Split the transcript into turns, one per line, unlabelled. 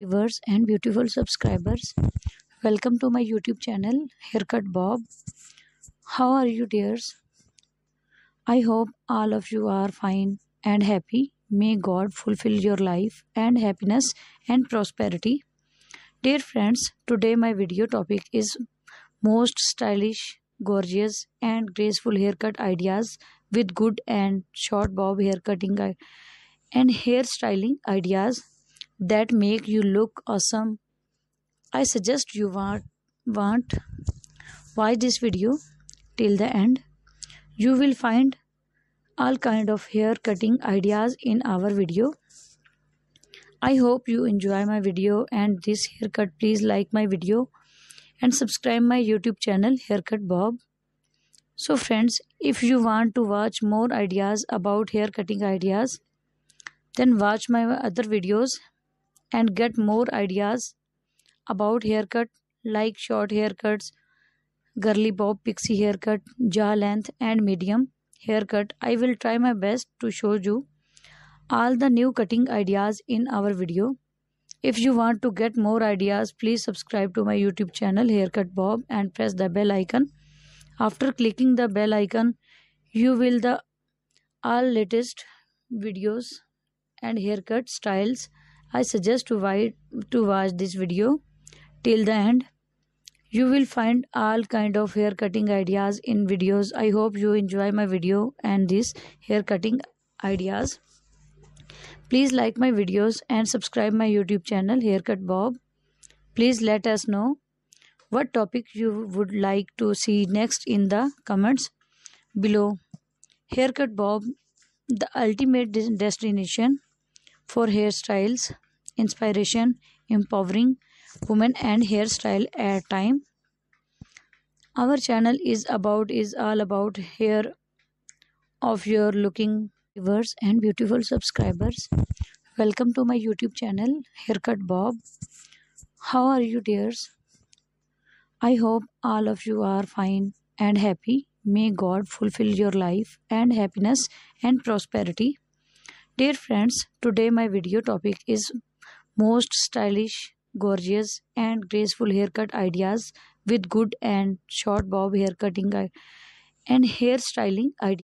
viewers and beautiful subscribers welcome to my youtube channel haircut bob how are you dears i hope all of you are fine and happy may god fulfill your life and happiness and prosperity dear friends today my video topic is most stylish gorgeous and graceful haircut ideas with good and short bob haircutting and hair styling ideas that make you look awesome i suggest you want want watch this video till the end you will find all kind of hair cutting ideas in our video i hope you enjoy my video and this haircut please like my video and subscribe my youtube channel haircut bob so friends if you want to watch more ideas about hair cutting ideas then watch my other videos and get more ideas about haircut like short haircuts, girly bob pixie haircut, jaw length and medium haircut. I will try my best to show you all the new cutting ideas in our video. If you want to get more ideas, please subscribe to my YouTube channel Haircut Bob and press the bell icon. After clicking the bell icon, you will the all latest videos and haircut styles I suggest to, to watch this video till the end. You will find all kind of hair cutting ideas in videos. I hope you enjoy my video and this hair cutting ideas. Please like my videos and subscribe my YouTube channel Haircut Bob. Please let us know what topic you would like to see next in the comments below. Haircut Bob, the ultimate destination for hairstyles inspiration empowering women and hairstyle at time our channel is about is all about hair of your looking viewers and beautiful subscribers welcome to my youtube channel haircut bob how are you dears i hope all of you are fine and happy may god fulfill your life and happiness and prosperity Dear friends, today my video topic is most stylish, gorgeous and graceful haircut ideas with good and short bob haircutting and hair styling ideas.